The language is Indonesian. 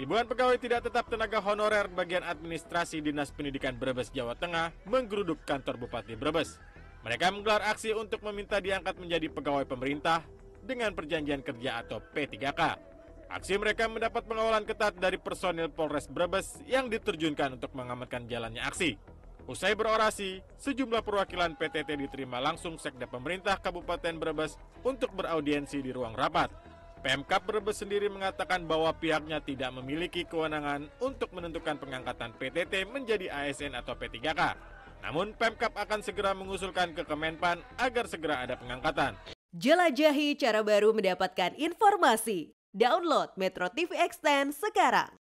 Ribuan pegawai tidak tetap tenaga honorer bagian administrasi Dinas Pendidikan Brebes, Jawa Tengah menggeruduk kantor Bupati Brebes. Mereka menggelar aksi untuk meminta diangkat menjadi pegawai pemerintah dengan perjanjian kerja atau P3K. Aksi mereka mendapat pengawalan ketat dari personil Polres Brebes yang diterjunkan untuk mengamankan jalannya aksi. Usai berorasi, sejumlah perwakilan PTT diterima langsung Sekda Pemerintah Kabupaten Brebes untuk beraudiensi di ruang rapat. Pemkap Brebes sendiri mengatakan bahwa pihaknya tidak memiliki kewenangan untuk menentukan pengangkatan PTT menjadi ASN atau P3K. Namun Pemkap akan segera mengusulkan ke Kemenpan agar segera ada pengangkatan. Jelajahi cara baru mendapatkan informasi. Download Metro TV Extend sekarang.